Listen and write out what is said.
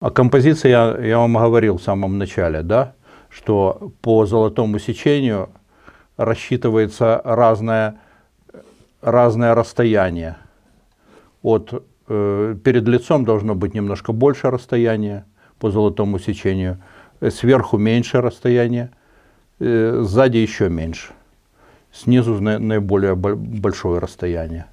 А композиция я, я вам говорил в самом начале, да, что по золотому сечению рассчитывается разное, разное расстояние. От, э, перед лицом должно быть немножко больше расстояние по золотому сечению, сверху меньше расстояние, э, сзади еще меньше, снизу наиболее большое расстояние.